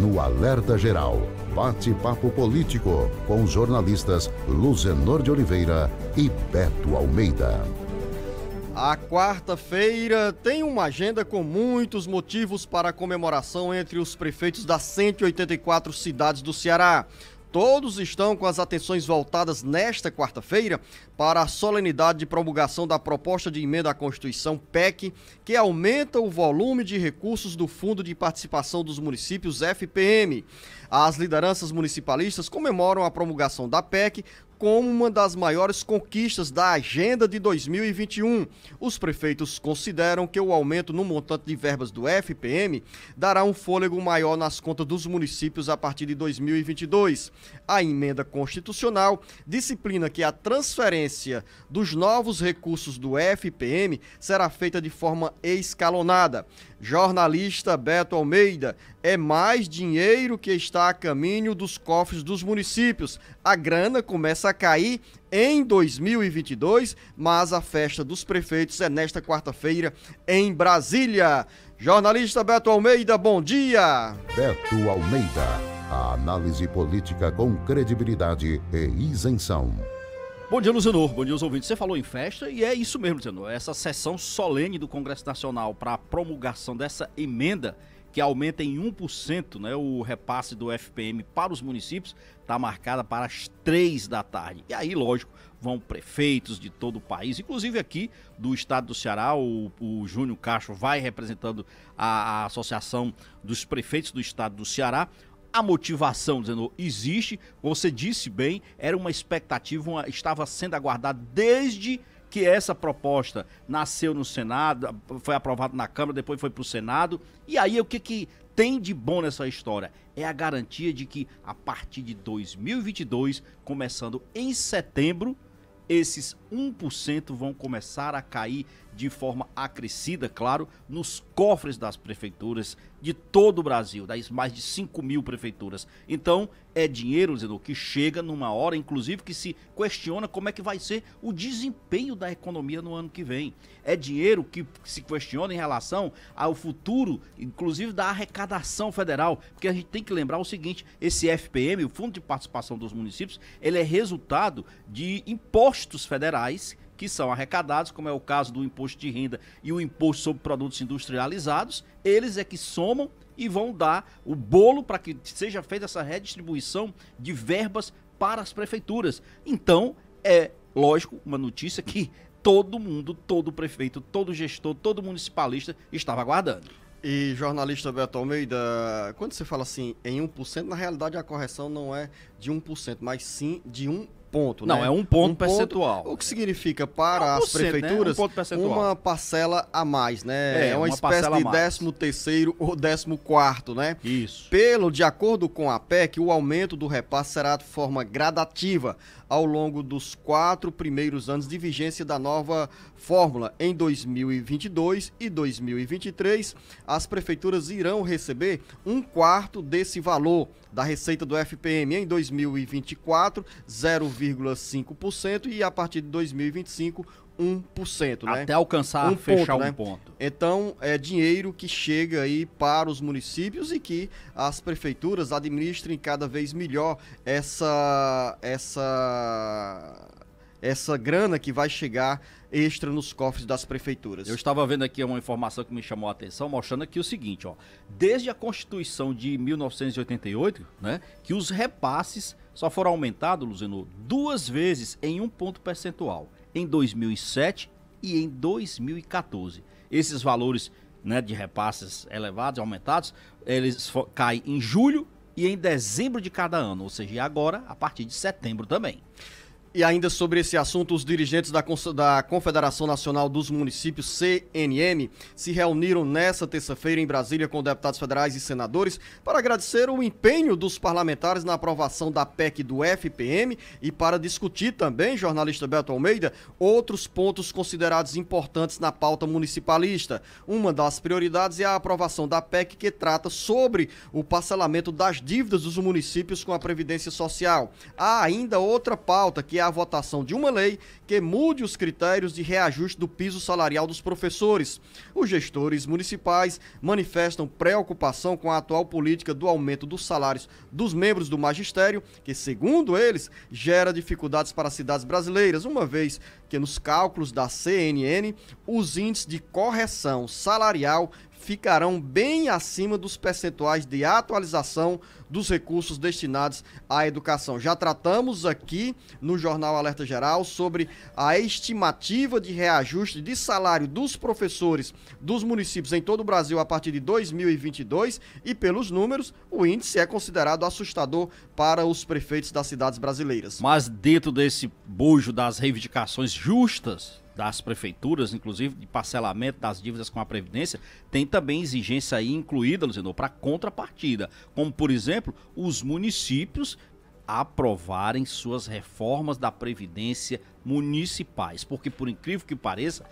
no Alerta Geral. Bate-papo político com os jornalistas Luzenor de Oliveira e Beto Almeida. A quarta-feira tem uma agenda com muitos motivos para comemoração entre os prefeitos das 184 cidades do Ceará. Todos estão com as atenções voltadas nesta quarta-feira para a solenidade de promulgação da proposta de emenda à Constituição PEC, que aumenta o volume de recursos do Fundo de Participação dos Municípios FPM. As lideranças municipalistas comemoram a promulgação da PEC como uma das maiores conquistas da agenda de 2021. Os prefeitos consideram que o aumento no montante de verbas do FPM dará um fôlego maior nas contas dos municípios a partir de 2022. A emenda constitucional disciplina que a transferência dos novos recursos do FPM será feita de forma escalonada. Jornalista Beto Almeida, é mais dinheiro que está a caminho dos cofres dos municípios. A grana começa a cair em 2022, mas a festa dos prefeitos é nesta quarta-feira em Brasília. Jornalista Beto Almeida, bom dia. Beto Almeida, a análise política com credibilidade e isenção. Bom dia, Luciano. Bom dia aos ouvintes. Você falou em festa e é isso mesmo, Luciano. Essa sessão solene do Congresso Nacional para a promulgação dessa emenda que aumenta em 1% né, o repasse do FPM para os municípios, está marcada para as 3 da tarde. E aí, lógico, vão prefeitos de todo o país, inclusive aqui do estado do Ceará, o, o Júnior Cacho vai representando a, a Associação dos Prefeitos do Estado do Ceará a motivação, dizendo, existe, você disse bem, era uma expectativa, uma, estava sendo aguardada desde que essa proposta nasceu no Senado, foi aprovada na Câmara, depois foi para o Senado. E aí o que, que tem de bom nessa história? É a garantia de que a partir de 2022, começando em setembro, esses 1% vão começar a cair de forma acrescida, claro, nos cofres das prefeituras de todo o Brasil, das mais de 5 mil prefeituras. Então, é dinheiro, Zeno, que chega numa hora, inclusive, que se questiona como é que vai ser o desempenho da economia no ano que vem. É dinheiro que se questiona em relação ao futuro, inclusive da arrecadação federal, porque a gente tem que lembrar o seguinte: esse FPM, o Fundo de Participação dos Municípios, ele é resultado de impostos federais que são arrecadados, como é o caso do imposto de renda e o imposto sobre produtos industrializados, eles é que somam e vão dar o bolo para que seja feita essa redistribuição de verbas para as prefeituras. Então, é lógico, uma notícia que todo mundo, todo prefeito, todo gestor, todo municipalista estava aguardando. E jornalista Beto Almeida, quando você fala assim em 1%, na realidade a correção não é de 1%, mas sim de 1 ponto. Não, né? é um ponto um percentual. Ponto, o que significa para é as prefeituras né? um uma parcela a mais, né? É, é uma, uma, espécie de 13 terceiro ou 14 quarto, né? Isso. Pelo, de acordo com a PEC, o aumento do repasse será de forma gradativa ao longo dos quatro primeiros anos de vigência da nova Fórmula em 2022 e 2023, as prefeituras irão receber um quarto desse valor da receita do FPM em 2024, 0,5% e a partir de 2025, 1%, né? Até alcançar, um fechar ponto, um né? ponto. Então, é dinheiro que chega aí para os municípios e que as prefeituras administrem cada vez melhor essa essa essa grana que vai chegar extra nos cofres das prefeituras. Eu estava vendo aqui uma informação que me chamou a atenção, mostrando aqui o seguinte, ó, desde a Constituição de 1988, né, que os repasses só foram aumentados, Luzino, duas vezes em um ponto percentual, em 2007 e em 2014. Esses valores né, de repasses elevados, aumentados, eles caem em julho e em dezembro de cada ano, ou seja, agora, a partir de setembro também. E ainda sobre esse assunto, os dirigentes da, da Confederação Nacional dos Municípios, CNM, se reuniram nesta terça-feira em Brasília com deputados federais e senadores para agradecer o empenho dos parlamentares na aprovação da PEC do FPM e para discutir também, jornalista Beto Almeida, outros pontos considerados importantes na pauta municipalista. Uma das prioridades é a aprovação da PEC que trata sobre o parcelamento das dívidas dos municípios com a Previdência Social. Há ainda outra pauta que a votação de uma lei que mude os critérios de reajuste do piso salarial dos professores. Os gestores municipais manifestam preocupação com a atual política do aumento dos salários dos membros do magistério, que, segundo eles, gera dificuldades para as cidades brasileiras, uma vez que nos cálculos da CNN, os índices de correção salarial ficarão bem acima dos percentuais de atualização dos recursos destinados à educação. Já tratamos aqui no Jornal Alerta Geral sobre a estimativa de reajuste de salário dos professores dos municípios em todo o Brasil a partir de 2022 e pelos números, o índice é considerado assustador para os prefeitos das cidades brasileiras. Mas dentro desse bojo das reivindicações justas das prefeituras, inclusive, de parcelamento das dívidas com a Previdência, tem também exigência aí incluída, Luzinor, para contrapartida. Como, por exemplo, os municípios aprovarem suas reformas da Previdência municipais. Porque, por incrível que pareça,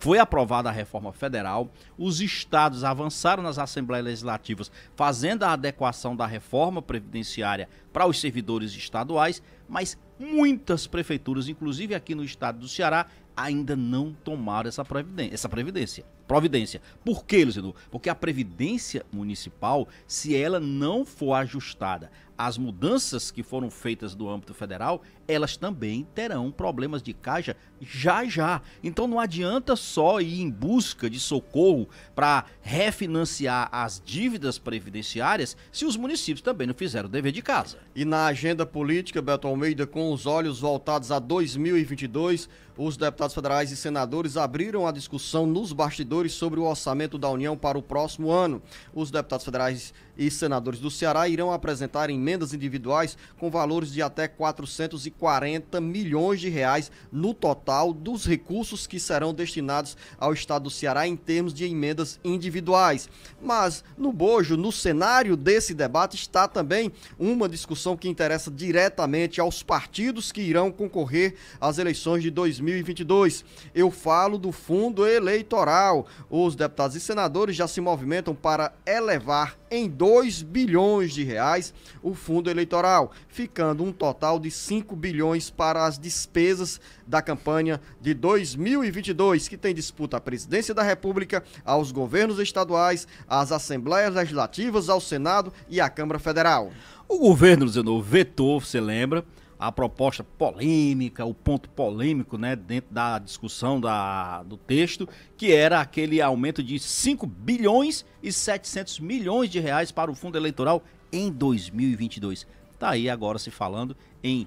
foi aprovada a reforma federal, os estados avançaram nas assembleias legislativas fazendo a adequação da reforma previdenciária para os servidores estaduais, mas muitas prefeituras, inclusive aqui no estado do Ceará, ainda não tomaram essa previdência. Essa previdência. Providência. Por quê, Luciano? Porque a previdência municipal, se ela não for ajustada às mudanças que foram feitas do âmbito federal, elas também terão problemas de caixa já já. Então não adianta só ir em busca de socorro para refinanciar as dívidas previdenciárias se os municípios também não fizeram o dever de casa. E na agenda política, Beto Almeida, com os olhos voltados a 2022, os deputados federais e senadores abriram a discussão nos bastidores sobre o orçamento da União para o próximo ano. Os deputados federais e senadores do Ceará irão apresentar emendas individuais com valores de até 440 milhões de reais no total dos recursos que serão destinados ao estado do Ceará em termos de emendas individuais. Mas no bojo, no cenário desse debate está também uma discussão que interessa diretamente aos partidos que irão concorrer às eleições de 2020 2022. Eu falo do fundo eleitoral. Os deputados e senadores já se movimentam para elevar em 2 bilhões de reais o fundo eleitoral, ficando um total de 5 bilhões para as despesas da campanha de 2022, que tem disputa à presidência da República, aos governos estaduais, às assembleias legislativas, ao Senado e à Câmara Federal. O governo, Zenon, vetou, você lembra, a proposta polêmica, o ponto polêmico né, dentro da discussão da, do texto, que era aquele aumento de 5 bilhões e 700 milhões de reais para o fundo eleitoral em 2022. Está aí agora se falando em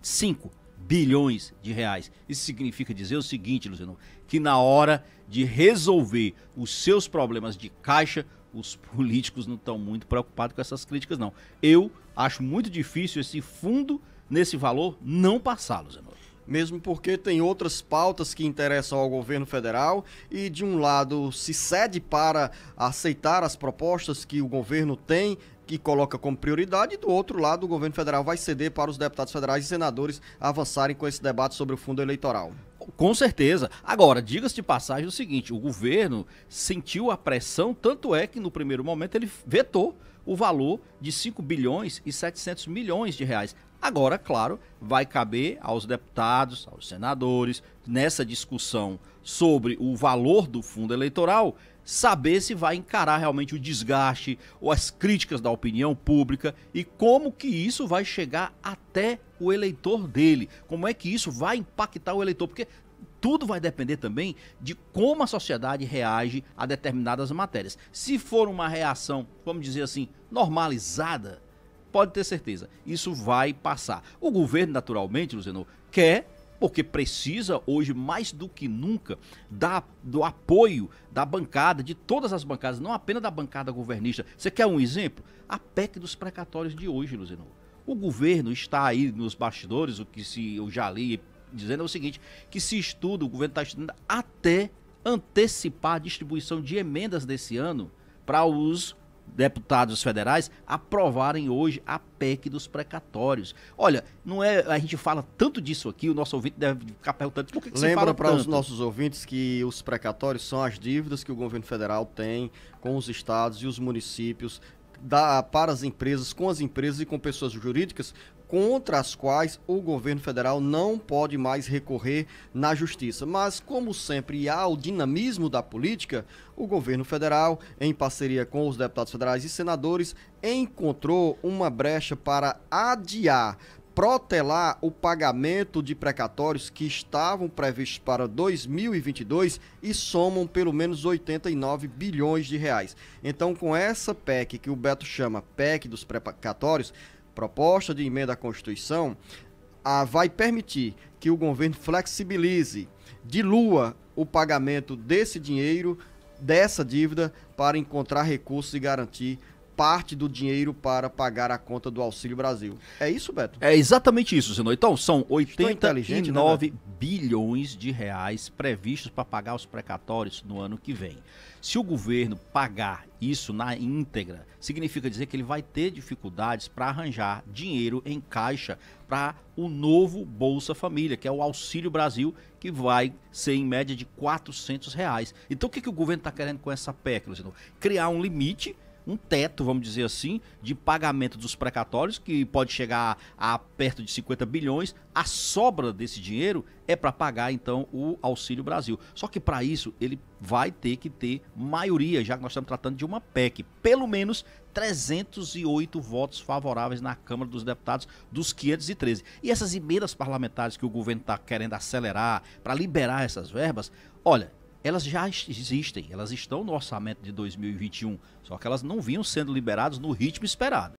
5 bilhões de reais. Isso significa dizer o seguinte, Luciano, que na hora de resolver os seus problemas de caixa, os políticos não estão muito preocupados com essas críticas, não. Eu acho muito difícil esse fundo nesse valor, não passá-lo, Zenor mesmo porque tem outras pautas que interessam ao governo federal e de um lado se cede para aceitar as propostas que o governo tem que coloca como prioridade, e do outro lado, o governo federal vai ceder para os deputados federais e senadores avançarem com esse debate sobre o fundo eleitoral. Com certeza. Agora, diga-se de passagem o seguinte: o governo sentiu a pressão, tanto é que no primeiro momento ele vetou o valor de 5 bilhões e 700 milhões de reais. Agora, claro, vai caber aos deputados, aos senadores, nessa discussão sobre o valor do fundo eleitoral, saber se vai encarar realmente o desgaste ou as críticas da opinião pública e como que isso vai chegar até o eleitor dele, como é que isso vai impactar o eleitor, porque tudo vai depender também de como a sociedade reage a determinadas matérias. Se for uma reação, vamos dizer assim, normalizada, pode ter certeza, isso vai passar. O governo, naturalmente, Luzeno, quer porque precisa hoje mais do que nunca da, do apoio da bancada, de todas as bancadas, não apenas da bancada governista. Você quer um exemplo? A PEC dos precatórios de hoje, Luzinor. O governo está aí nos bastidores, o que se eu já li dizendo é o seguinte: que se estuda, o governo está estudando até antecipar a distribuição de emendas desse ano para os deputados federais aprovarem hoje a PEC dos precatórios. Olha, não é a gente fala tanto disso aqui, o nosso ouvinte deve ficar perguntando por que, que Lembra para os nossos ouvintes que os precatórios são as dívidas que o governo federal tem com os estados e os municípios da, para as empresas, com as empresas e com pessoas jurídicas contra as quais o governo federal não pode mais recorrer na justiça. Mas, como sempre, há o dinamismo da política, o governo federal, em parceria com os deputados federais e senadores, encontrou uma brecha para adiar protelar o pagamento de precatórios que estavam previstos para 2022 e somam pelo menos 89 bilhões de reais. Então, com essa PEC que o Beto chama PEC dos precatórios, proposta de emenda à Constituição a vai permitir que o governo flexibilize, dilua o pagamento desse dinheiro, dessa dívida, para encontrar recursos e garantir parte do dinheiro para pagar a conta do Auxílio Brasil. É isso, Beto? É exatamente isso, senhor. Então, são 89 né, bilhões de reais previstos para pagar os precatórios no ano que vem. Se o governo pagar isso na íntegra, significa dizer que ele vai ter dificuldades para arranjar dinheiro em caixa para o novo Bolsa Família, que é o Auxílio Brasil, que vai ser em média de 400 reais. Então o que, que o governo está querendo com essa PEC, Luciano? Criar um limite um teto, vamos dizer assim, de pagamento dos precatórios, que pode chegar a, perto de 50 bilhões. A sobra desse dinheiro é para pagar, então, o Auxílio Brasil. Só que para isso ele vai ter que ter maioria, já que nós estamos tratando de uma PEC. Pelo menos 308 votos favoráveis na Câmara dos Deputados dos 513. E essas emendas parlamentares que o governo está querendo acelerar para liberar essas verbas, olha, elas já existem, elas estão no orçamento de 2021, só que elas não vinham sendo liberadas no ritmo esperado.